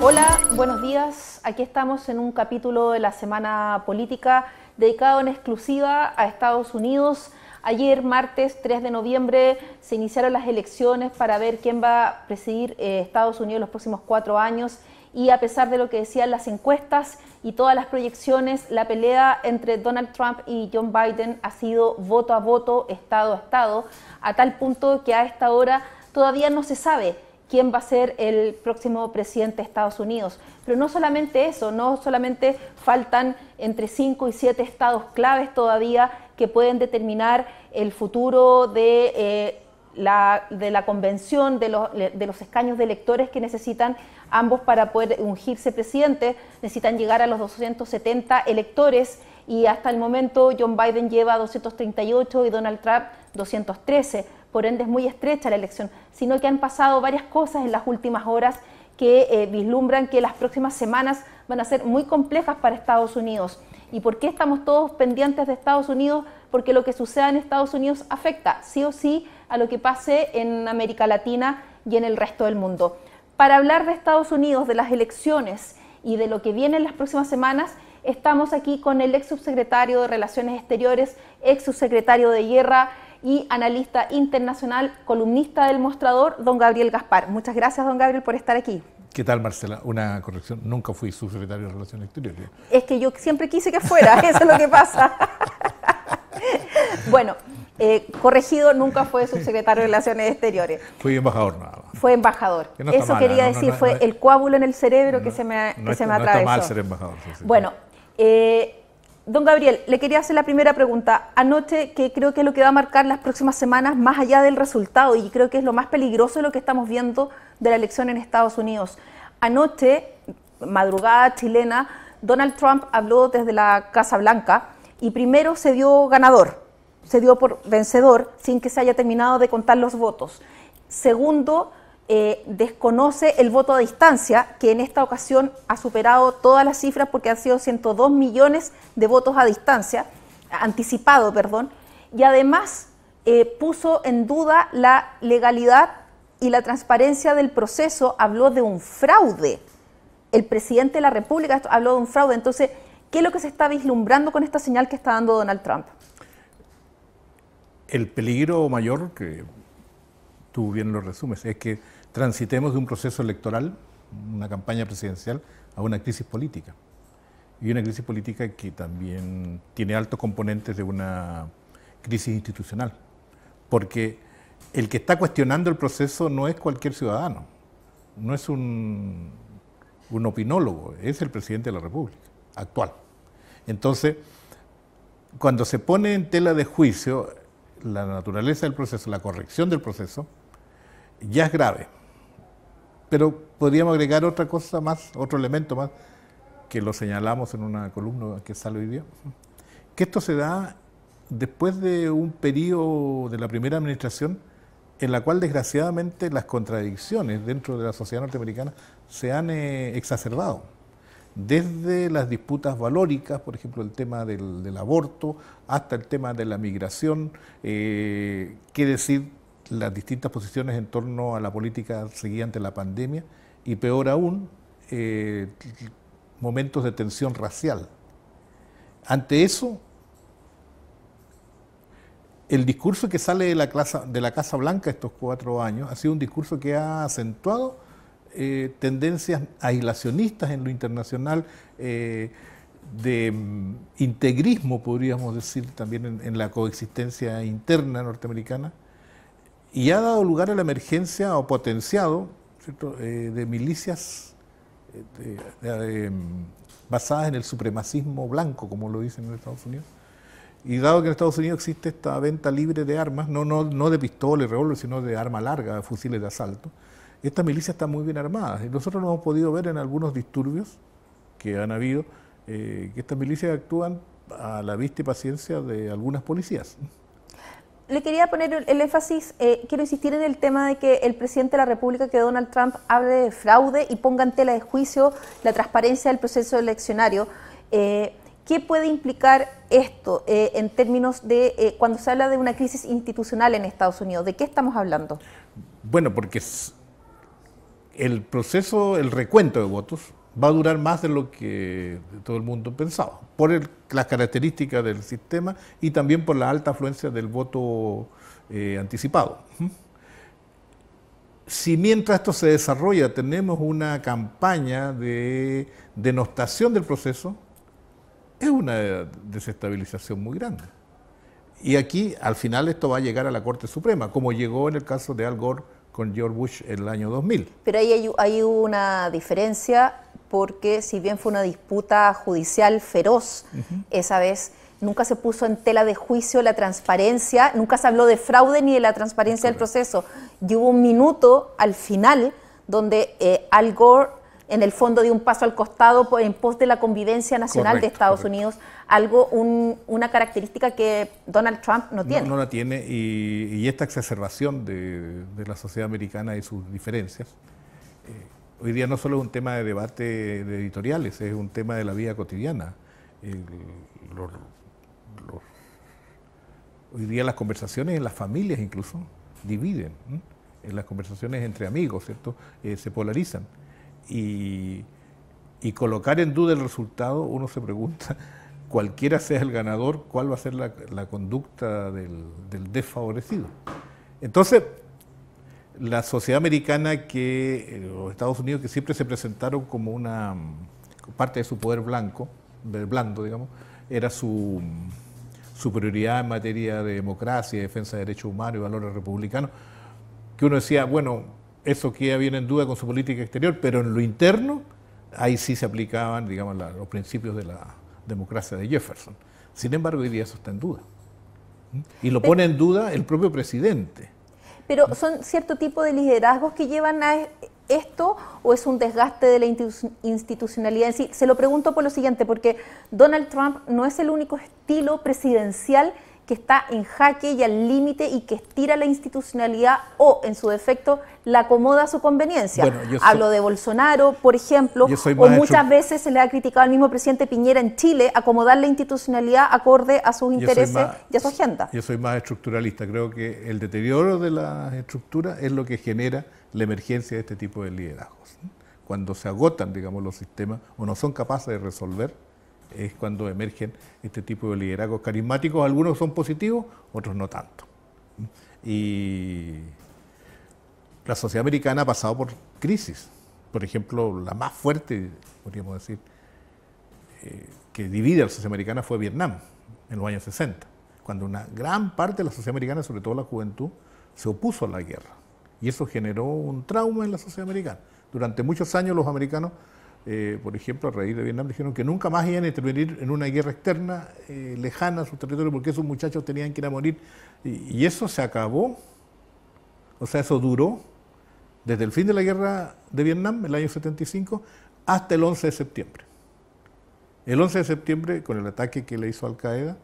Hola, buenos días. Aquí estamos en un capítulo de la Semana Política dedicado en exclusiva a Estados Unidos. Ayer, martes 3 de noviembre, se iniciaron las elecciones para ver quién va a presidir eh, Estados Unidos los próximos cuatro años. Y a pesar de lo que decían las encuestas y todas las proyecciones, la pelea entre Donald Trump y John Biden ha sido voto a voto, estado a estado, a tal punto que a esta hora todavía no se sabe quién va a ser el próximo presidente de Estados Unidos. Pero no solamente eso, no solamente faltan entre 5 y 7 estados claves todavía que pueden determinar el futuro de, eh, la, de la, convención, de los, de los escaños de electores que necesitan ambos para poder ungirse presidente, necesitan llegar a los 270 electores y hasta el momento John Biden lleva 238 y Donald Trump 213 por ende es muy estrecha la elección, sino que han pasado varias cosas en las últimas horas que eh, vislumbran que las próximas semanas van a ser muy complejas para Estados Unidos. ¿Y por qué estamos todos pendientes de Estados Unidos? Porque lo que suceda en Estados Unidos afecta sí o sí a lo que pase en América Latina y en el resto del mundo. Para hablar de Estados Unidos, de las elecciones y de lo que viene en las próximas semanas, estamos aquí con el ex subsecretario de Relaciones Exteriores, ex subsecretario de Guerra, y analista internacional, columnista del mostrador, don Gabriel Gaspar. Muchas gracias, don Gabriel, por estar aquí. ¿Qué tal, Marcela? Una corrección, nunca fui subsecretario de Relaciones Exteriores. Es que yo siempre quise que fuera, eso es lo que pasa. bueno, eh, corregido, nunca fue subsecretario de Relaciones Exteriores. Fui embajador nada más. Fue embajador. eso quería decir, fue el coágulo en el cerebro que se me, que se me atravesó. ser embajador. Bueno, eh, Don Gabriel, le quería hacer la primera pregunta. Anoche, que creo que es lo que va a marcar las próximas semanas, más allá del resultado, y creo que es lo más peligroso de lo que estamos viendo de la elección en Estados Unidos. Anoche, madrugada chilena, Donald Trump habló desde la Casa Blanca y primero se dio ganador, se dio por vencedor sin que se haya terminado de contar los votos. Segundo, eh, desconoce el voto a distancia, que en esta ocasión ha superado todas las cifras porque han sido 102 millones de votos a distancia, anticipado, perdón, y además eh, puso en duda la legalidad y la transparencia del proceso, habló de un fraude. El presidente de la República habló de un fraude. Entonces, ¿qué es lo que se está vislumbrando con esta señal que está dando Donald Trump? El peligro mayor, que tú bien lo resumes, es que transitemos de un proceso electoral, una campaña presidencial, a una crisis política. Y una crisis política que también tiene altos componentes de una crisis institucional. Porque el que está cuestionando el proceso no es cualquier ciudadano, no es un, un opinólogo, es el presidente de la República actual. Entonces, cuando se pone en tela de juicio la naturaleza del proceso, la corrección del proceso, ya es grave. Pero podríamos agregar otra cosa más, otro elemento más, que lo señalamos en una columna que sale hoy día, que esto se da después de un periodo de la primera administración en la cual desgraciadamente las contradicciones dentro de la sociedad norteamericana se han eh, exacerbado. Desde las disputas valóricas, por ejemplo, el tema del, aborto, hasta el tema de la migración, eh, qué decir las distintas posiciones en torno a la política seguida ante la pandemia y peor aún, eh, momentos de tensión racial. Ante eso, el discurso que sale de la, de la Casa Blanca estos cuatro años ha sido un discurso que ha acentuado eh, tendencias aislacionistas en lo internacional, eh, de mm, integrismo, podríamos decir, también en la coexistencia interna norteamericana y ha dado lugar a la emergencia o potenciado eh, de milicias eh, em, basadas en el supremacismo blanco, como lo dicen en Estados Unidos. Y dado que en Estados Unidos existe esta venta libre de armas, no, no, no de pistoles, revólveres, sino de arma larga, fusiles de asalto, estas milicias están muy bien armadas. Y nosotros lo hemos podido ver en algunos disturbios que han habido, eh, que estas milicias actúan a la vista y paciencia de algunas policías le quería poner el énfasis, eh, quiero insistir en el tema de que el presidente de la República, que Donald Trump, hable de fraude y ponga en tela de juicio la transparencia del proceso eleccionario. Eh, ¿Qué puede implicar esto eh, en términos de cuando se habla de una crisis institucional en Estados Unidos? ¿De qué estamos hablando? Bueno, porque el proceso, el recuento de votos, va a durar más de lo que todo el mundo pensaba, por las características del sistema y también por la alta afluencia del voto eh, anticipado. Si mientras esto se desarrolla tenemos una campaña de denostación del proceso, es una desestabilización muy grande. Y aquí, al final, esto va a llegar a la Corte Suprema, como llegó en el caso de Al Gore con George Bush en el año 2000. Pero ahí hay una diferencia porque si bien fue una disputa judicial feroz esa vez, nunca se puso en tela de juicio la transparencia, nunca se habló de fraude ni de la transparencia del proceso. Y hubo un minuto al final donde eh, Al Gore en el fondo dio un paso al costado en pos de la convivencia nacional de Estados Unidos, algo, una característica que Donald Trump no tiene. No, la tiene y, esta exacerbación de, la sociedad americana y sus diferencias hoy día no solo es un tema de debate de editoriales, es un tema de la vida cotidiana. hoy día las conversaciones en las familias incluso dividen, en las conversaciones entre amigos, ¿cierto? Eh, se polarizan. Y, colocar en duda el resultado, uno se pregunta, cualquiera sea el ganador, cuál va a ser la, conducta del, del desfavorecido. Entonces, la sociedad americana que, los eh, Estados Unidos, que siempre se presentaron como una mm, parte de su poder blanco, blando, digamos, era su mm, superioridad en materia de democracia, defensa de derechos humanos y valores republicanos, que uno decía, bueno, eso queda bien en duda con su política exterior, pero en lo interno, ahí sí se aplicaban, digamos, los principios de la democracia de Jefferson. Sin embargo, hoy día eso está en duda. ¿Mm? Y lo pone en duda el propio presidente pero ¿son cierto tipo de liderazgos que llevan a e-, esto o es un desgaste de la institucionalidad? Sí, se lo pregunto por lo siguiente, porque Donald Trump no es el único estilo presidencial que está en jaque y al límite y que estira la institucionalidad o, en su defecto, la acomoda a su conveniencia. Hablo de Bolsonaro, por ejemplo, o muchas veces se le ha criticado al mismo presidente Piñera en Chile acomodar la institucionalidad acorde a sus intereses y a su agenda. Yo soy más estructuralista, creo que el deterioro de la estructura es lo que genera la emergencia de este tipo de liderazgos. Cuando se agotan, digamos, los sistemas o no son capaces de resolver es cuando emergen este tipo de liderazgos carismáticos. Algunos son positivos, otros no tanto. Y la sociedad americana ha pasado por crisis. Por ejemplo, la más fuerte, podríamos decir, eh, que divide a la sociedad americana fue Vietnam, en los años 60, cuando una gran parte de la sociedad americana, sobre todo la juventud, se opuso a la guerra. Y eso generó un trauma en la sociedad americana. Durante muchos años los americanos eh, por ejemplo, a raíz de Vietnam, dijeron que nunca más iban a intervenir en una guerra externa eh, lejana a su territorio porque esos muchachos tenían que ir a morir. Y, eso se acabó, o sea, eso duró desde el fin de la guerra de Vietnam, el año 75, hasta el 11 de septiembre. El 11 de septiembre, con el ataque que le hizo Al Qaeda,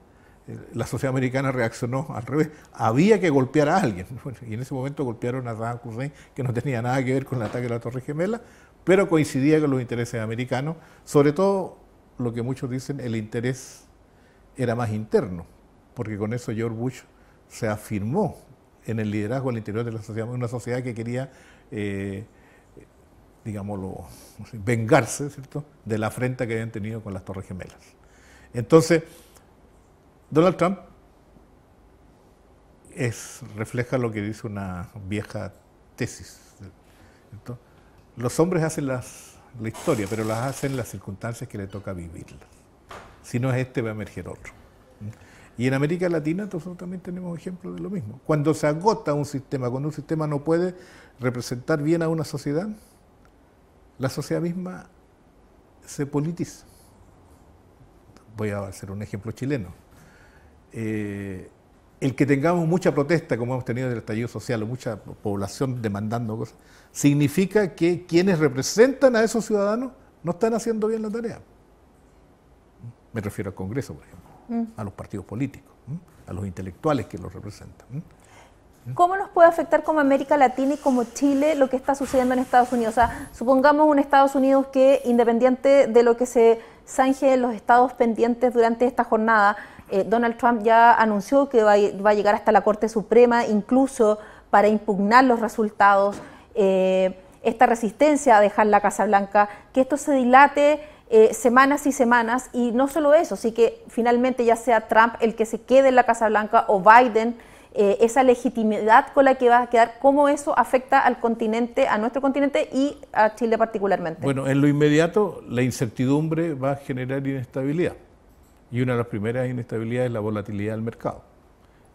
eh, la sociedad americana reaccionó al revés. Había que golpear a alguien. y en ese momento golpearon a Saddam Hussein, que no tenía nada que ver con el ataque de la Torre Gemela, pero coincidía con los intereses americanos, sobre todo lo que muchos dicen, el interés era más interno, porque con eso George Bush se afirmó en el liderazgo al interior de la sociedad, una sociedad que quería, eh, digámoslo, vengarse, ¿cierto?, de la afrenta que habían tenido con las Torres Gemelas. Entonces, Donald Trump refleja lo que dice una vieja tesis. ¿cierto? Los hombres hacen la historia, pero las hacen las circunstancias que le toca vivirla. Si no es este, va a emerger otro. ¿Mm? Y en América Latina nosotros también tenemos ejemplos de lo mismo. Cuando se agota un sistema, cuando un sistema no puede representar bien a una sociedad, la sociedad misma se politiza. Voy a hacer un ejemplo chileno. Eh, el que tengamos mucha protesta, como hemos tenido en el estallido social, o mucha población demandando cosas, significa que quienes representan a esos ciudadanos no están haciendo bien la tarea. Me refiero al Congreso, por ejemplo, mm. a los partidos políticos, a los intelectuales que los representan. ¿Mm? ¿Cómo nos puede afectar como América Latina y como Chile lo que está sucediendo en Estados Unidos? O sea, supongamos un Estados Unidos que, independiente de lo que se zanje en los estados pendientes durante esta jornada, eh, Donald Trump ya anunció que va, a llegar hasta la Corte Suprema, incluso para impugnar los resultados. Eh, esta resistencia a dejar la Casa Blanca, que esto se dilate eh, semanas y semanas, y no solo eso, sí que finalmente ya sea Trump el que se quede en la Casa Blanca o Biden, eh, esa legitimidad con la que va a quedar, cómo eso afecta al continente, a nuestro continente y a Chile particularmente. Bueno, en lo inmediato la incertidumbre va a generar inestabilidad y una de las primeras inestabilidades es la volatilidad del mercado.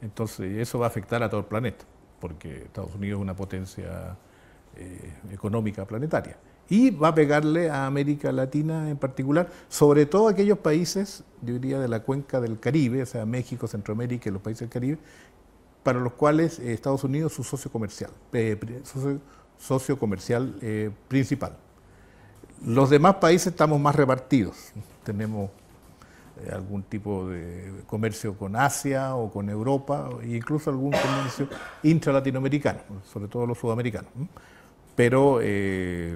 Entonces eso va a afectar a todo el planeta, porque Estados Unidos es una potencia eh, económica planetaria. Y va a pegarle a América Latina en particular, sobre todo aquellos países, yo diría, de la cuenca del Caribe, o sea, México, Centroamérica y los países del Caribe, para los cuales eh, Estados Unidos es su socio comercial, eh, socio, socio, comercial principal. Los demás países estamos más repartidos. Tenemos algún tipo de comercio con Asia o con Europa, e incluso algún comercio intralatinoamericano, sobre todo los sudamericanos. Pero, eh,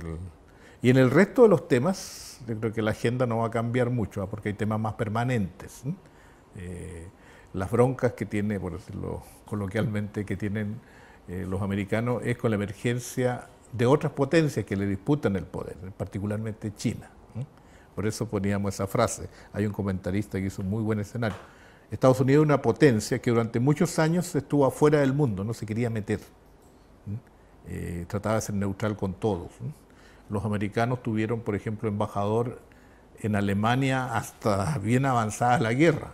y en el resto de los temas, yo creo que la agenda no va a cambiar mucho, ¿ah? porque hay temas más permanentes. Eh, las broncas que tiene, por decirlo coloquialmente, que tienen eh, los americanos es con la emergencia de otras potencias que le disputan el poder, particularmente China. Por eso poníamos esa frase. Hay un comentarista que hizo un muy buen escenario. Estados Unidos es una potencia que durante muchos años estuvo afuera del mundo, no se quería meter. Eh, trataba de ser neutral con todos. Los americanos tuvieron, por ejemplo, embajador en Alemania hasta bien avanzada la guerra.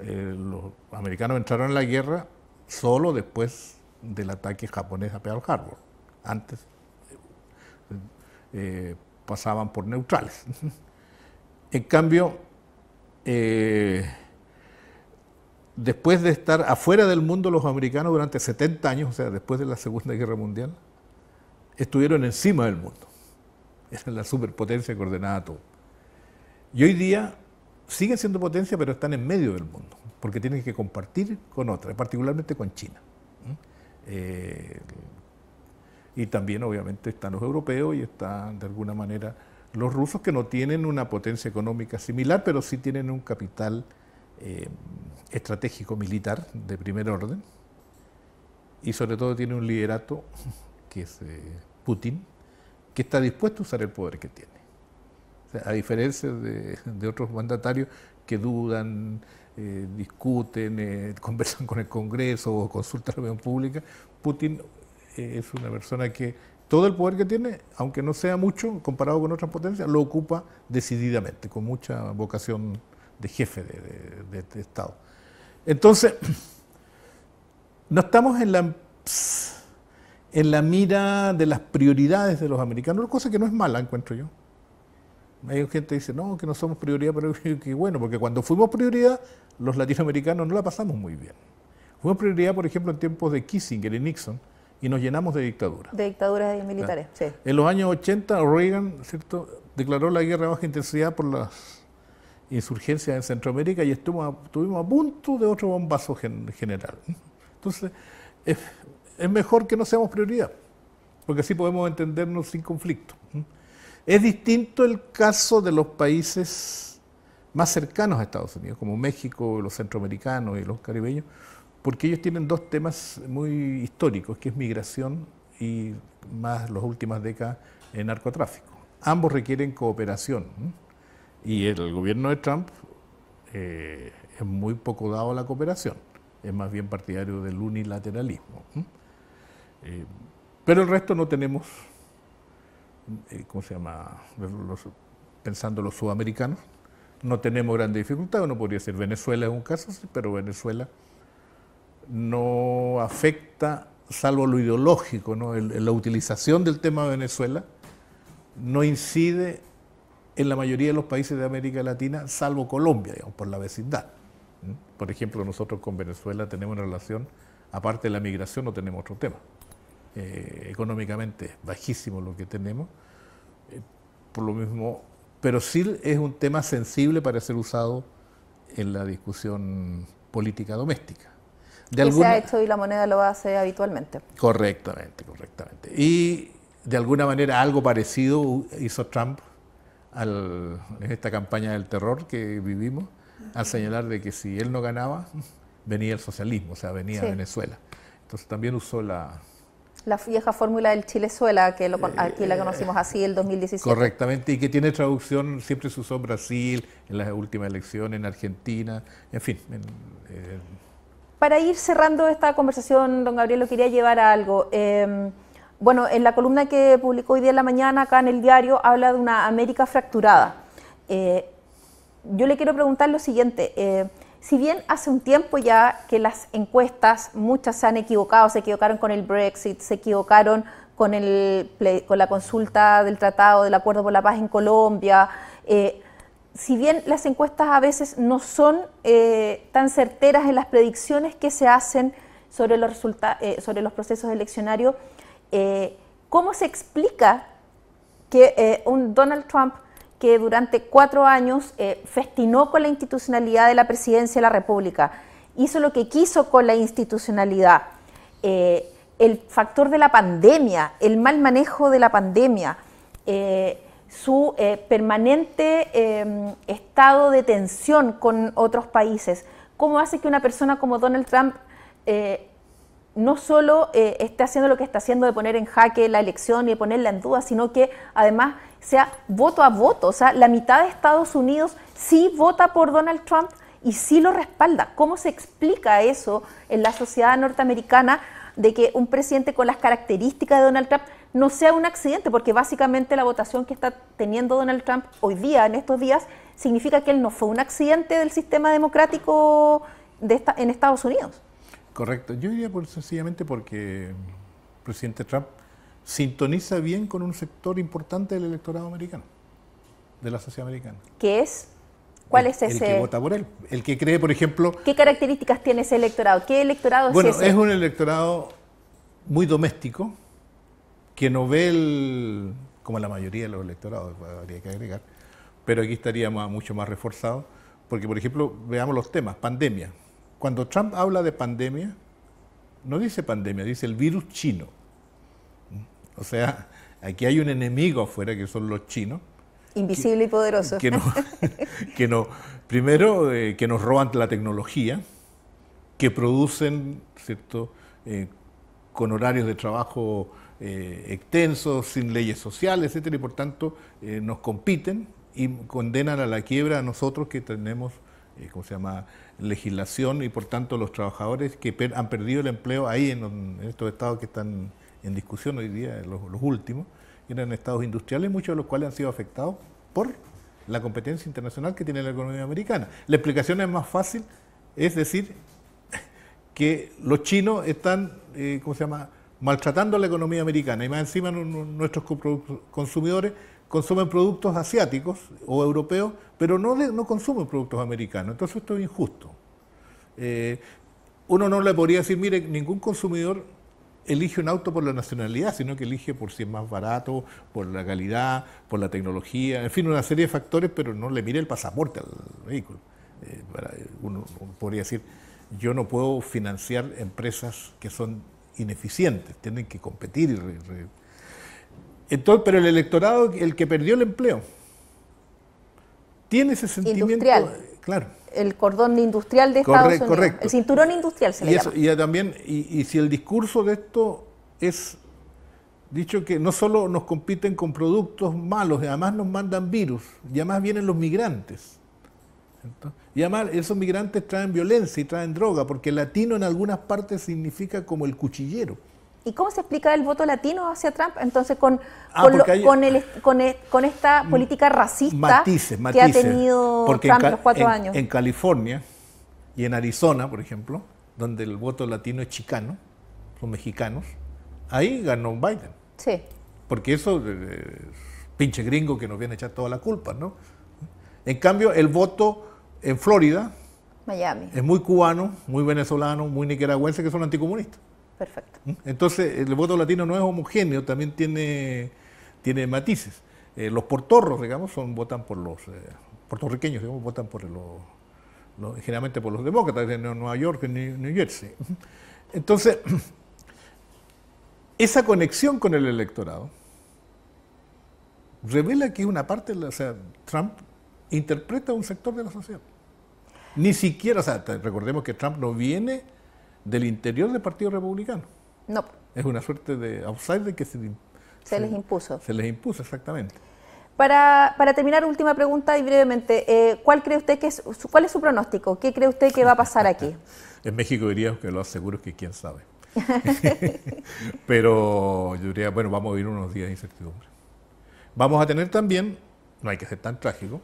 Eh, los americanos entraron en la guerra solo después del ataque japonés a Pearl Harbor. Antes eh, pasaban por neutrales. en cambio, después de estar afuera del mundo los americanos durante 70 años, o sea, después de la Segunda Guerra Mundial, estuvieron encima del mundo. Esa es la superpotencia que ordenaba todo. Y hoy día siguen siendo potencia, pero están en medio del mundo, porque tienen que compartir con otras, particularmente con China. ¿Mm? Eh, y también, obviamente, están los europeos y están, de alguna manera, los rusos, que no tienen una potencia económica similar, pero sí tienen un capital eh, estratégico militar de primer orden y sobre todo tiene un liderato que es eh, Putin, que está dispuesto a usar el poder que tiene. a diferencia de, otros mandatarios que dudan, eh, discuten, eh, conversan con el Congreso o consultan la opinión pública, Putin es una persona que todo el poder que tiene, aunque no sea mucho comparado con otras potencias, lo ocupa decididamente, con mucha vocación de jefe de Estado. Entonces, no estamos en la, en la mira de las prioridades de los americanos, cosa que no es mala, encuentro yo. Hay gente que dice, no, que no somos prioridad, pero que bueno, porque cuando fuimos prioridad, los latinoamericanos no la pasamos muy bien. Fuimos prioridad, por ejemplo, en tiempos de Kissinger y Nixon, y nos llenamos de dictaduras. De dictaduras militares, sí. En los años 80, Reagan, ¿cierto?, declaró la guerra de baja intensidad por las insurgencia en Centroamérica y estuvimos a, punto de otro bombazo general. Entonces, es, mejor que no seamos prioridad, porque así podemos entendernos sin conflicto. Es distinto el caso de los países más cercanos a Estados Unidos, como México, los centroamericanos y los caribeños, porque ellos tienen dos temas muy históricos, que es migración y más las últimas décadas narcotráfico. Ambos requieren cooperación. Y el gobierno de Trump eh, es muy poco dado a la cooperación, es más bien partidario del unilateralismo. ¿Mm? Eh, pero el resto no tenemos, eh, ¿cómo se llama? pensando los sudamericanos, no tenemos grandes dificultades. Uno podría decir Venezuela es un caso, pero Venezuela no afecta, salvo lo ideológico, ¿no? la utilización del tema de Venezuela no incide en la mayoría de los países de América Latina, salvo Colombia, digamos, por la vecindad. Por ejemplo, nosotros con Venezuela tenemos una relación, aparte de la migración, no tenemos otro tema. Eh, económicamente bajísimo lo que tenemos, eh, por lo mismo, pero sí es un tema sensible para ser usado en la discusión política doméstica. De se ha hecho y la moneda lo hace habitualmente. Correctamente, correctamente. Y de alguna manera algo parecido hizo Trump al, en esta campaña del terror que vivimos, al señalar de que si él no ganaba, venía el socialismo, o sea, venía Venezuela. Entonces también usó la... La vieja fórmula del Chilezuela, que eh, aquí la conocimos así, el 2017. Correctamente, y que tiene traducción, siempre se usó Brasil, en las últimas elecciones, en Argentina, en fin. Para ir cerrando esta conversación, don Gabriel, lo quería llevar a algo. Em, bueno, en la columna que publicó hoy día en la mañana acá en el diario habla de una América fracturada. Eh, yo le quiero preguntar lo siguiente. Eh, si bien hace un tiempo ya que las encuestas, muchas se han equivocado, se equivocaron con el Brexit, se equivocaron con, el, con la consulta del Tratado del Acuerdo por la Paz en Colombia, eh, si bien las encuestas a veces no son tan certeras en las predicciones que se hacen sobre los, resultados, sobre los procesos eleccionarios, eh, ¿cómo se explica que eh, un Donald Trump que durante cuatro años eh, festinó con la institucionalidad de la presidencia de la República, hizo lo que quiso con la institucionalidad, el factor de la pandemia, el mal manejo de la pandemia, su permanente estado de tensión con otros países, ¿cómo hace que una persona como Donald Trump no solo eh, esté haciendo lo que está haciendo de poner en jaque la elección y ponerla en duda, sino que además sea voto a voto. O sea, la mitad de Estados Unidos sí vota por Donald Trump y sí lo respalda. ¿Cómo se explica eso en la sociedad norteamericana de que un presidente con las características de Donald Trump no sea un accidente? Porque básicamente la votación que está teniendo Donald Trump hoy día, en estos días, significa que él no fue un accidente del sistema democrático en Estados Unidos. Correcto. Yo diría por, sencillamente porque el mm, presidente Trump sintoniza bien con un sector importante del electorado americano, de la sociedad americana. ¿Qué es? ¿Cuál es ese? El que vota por él. El que cree, por ejemplo. ¿Qué características tiene ese electorado? ¿Qué electorado es ese? Bueno, es un electorado muy doméstico, que no ve el, como la mayoría de los electorados, pues, habría que agregar, pero aquí estaría mucho más reforzado, porque por ejemplo, veamos los temas, pandemia, cuando Trump habla de pandemia, no dice pandemia, dice el virus chino. O sea, aquí hay un enemigo afuera que son los chinos. Invisible y poderoso. Que, no, primero, eh, que nos roban la tecnología, que producen, ¿cierto?, eh, con horarios de trabajo eh, extensos, sin leyes sociales, etcétera, y por tanto nos compiten y condenan a la quiebra a nosotros que tenemos como eh, ¿cómo se llama?, legislación y por tanto los trabajadores que han perdido el empleo ahí en, estos estados que están en discusión hoy día, los, los últimos, eran estados industriales, muchos de los cuales han sido afectados por la competencia internacional que tiene la economía americana. La explicación es más fácil, es decir, que los chinos están, eh, ¿cómo se llama?, maltratando a la economía americana y más encima nuestros consumidores consumen productos asiáticos o europeos, pero no, no consumen productos americanos. Entonces esto es injusto. Eh, uno no le podría decir, mire, ningún consumidor elige un auto por la nacionalidad, sino que elige por si es más barato, por la calidad, por la tecnología, en fin, una serie de factores, pero no le mire el pasaporte al vehículo. Eh, uno, podría decir, yo no puedo financiar empresas que son ineficientes, tienen que competir y pero el electorado, el que perdió el empleo, tiene ese sentimiento. Industrial. Claro. El cordón industrial de Estados Unidos. El cinturón industrial se le llama. Y también, y, si el discurso de esto es dicho que no solo nos compiten con productos malos, además nos mandan virus, y además vienen los migrantes. y además esos migrantes traen violencia y traen droga, porque latino en algunas partes significa como el cuchillero. ¿Y cómo se explica el voto latino hacia Trump? Entonces, con, ah, e, con, esta mm, política racista que ha tenido Trump los cuatro años. En California y en Arizona, por ejemplo, donde el voto latino es chicano, son mexicanos, ahí ganó Biden. Sí. Porque eso, eh, eh, pinche gringo que nos viene a echar toda la culpa, ¿no? En cambio, el voto en Florida. Miami. Es muy cubano, muy venezolano, muy nicaragüense, que son anticomunistas. Perfecto. ¿Mm? Entonces, el voto latino no es homogéneo, también tiene, tiene matices. Eh, los portorros, digamos, votan por los eh, puertorriqueños, digamos, votan por los, generalmente por los demócratas de Nueva York, en New Jersey. ¿Mm? Entonces, esa conexión con el electorado revela que una parte, o sea, Trump interpreta un sector de la sociedad. Ni siquiera, o sea, recordemos que Trump no viene del interior del Partido Republicano. No. Es una suerte de outside que se, les impuso. Se les impuso, exactamente. Para, para terminar, última pregunta y brevemente, eh, ¿cuál cree usted que es, su, cuál es su pronóstico? ¿Qué cree usted que va a pasar aquí? en México diría que lo aseguro que quién sabe. Pero yo diría, bueno, vamos a vivir unos días de incertidumbre. Vamos a tener también, no hay que ser tan trágico,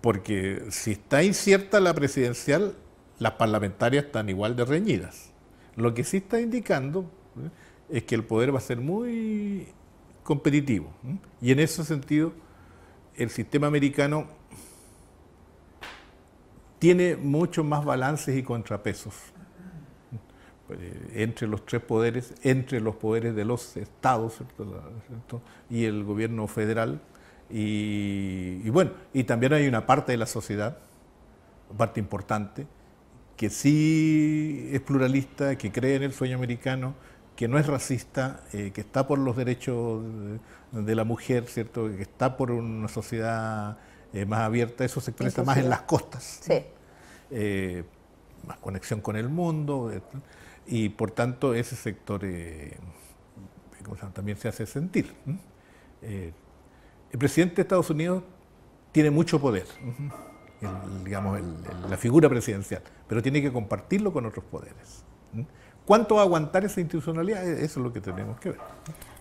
porque si está incierta la presidencial, las parlamentarias están igual de reñidas. Lo que sí está indicando ¿eh? es que el poder va a ser muy competitivo. ¿eh? Y en ese sentido, el sistema americano tiene muchos más balances y contrapesos ¿eh? entre los tres poderes, entre los poderes de los estados y el gobierno federal. Y, y, bueno, y también hay una parte de la sociedad, parte importante, que sí es pluralista, que cree en el sueño americano, que no es racista, eh, que está por los derechos de, la mujer, ¿cierto? que está por una sociedad eh, más abierta, eso se expresa más en las costas. Eh, más conexión con el mundo, y por tanto ese sector también se hace sentir. el presidente de Estados Unidos tiene mucho poder digamos, la figura presidencial, pero tiene que compartirlo con otros poderes. ¿Cuánto va a aguantar esa institucionalidad? E, eso es lo que tenemos que ver.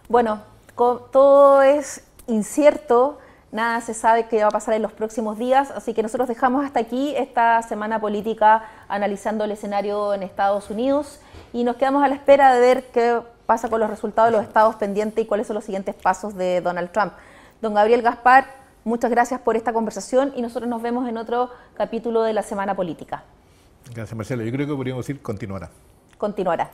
Bueno, todo es incierto, nada se sabe qué va a pasar en los próximos días, así que nosotros dejamos hasta aquí esta semana política analizando el escenario en Estados Unidos y nos quedamos a la espera de ver qué pasa con los resultados de los estados pendientes y cuáles son los siguientes pasos de Donald Trump. Don Gabriel Gaspar, Muchas gracias por esta conversación y nosotros nos vemos en otro capítulo de la Semana Política. Gracias, Marcela. Yo creo que podríamos decir continuará. Continuará.